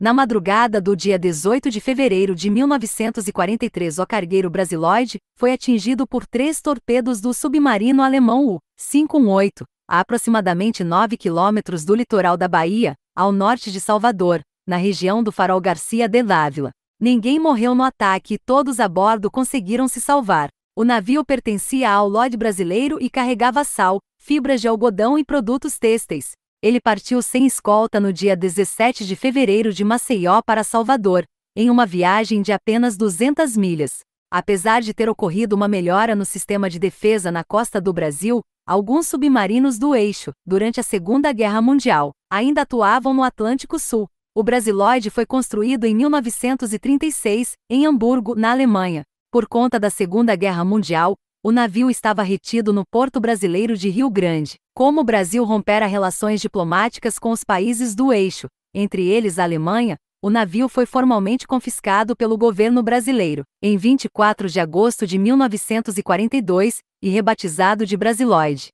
Na madrugada do dia 18 de fevereiro de 1943, o cargueiro brasiloide foi atingido por três torpedos do submarino alemão U-518, a aproximadamente 9 quilômetros do litoral da Bahia, ao norte de Salvador, na região do Farol Garcia de Dávila. Ninguém morreu no ataque e todos a bordo conseguiram se salvar. O navio pertencia ao Lloyd brasileiro e carregava sal, fibras de algodão e produtos têxteis, ele partiu sem escolta no dia 17 de fevereiro de Maceió para Salvador, em uma viagem de apenas 200 milhas. Apesar de ter ocorrido uma melhora no sistema de defesa na costa do Brasil, alguns submarinos do eixo, durante a Segunda Guerra Mundial, ainda atuavam no Atlântico Sul. O brasiloide foi construído em 1936, em Hamburgo, na Alemanha. Por conta da Segunda Guerra Mundial, o navio estava retido no porto brasileiro de Rio Grande. Como o Brasil rompera relações diplomáticas com os países do eixo, entre eles a Alemanha, o navio foi formalmente confiscado pelo governo brasileiro, em 24 de agosto de 1942, e rebatizado de Brasiloide.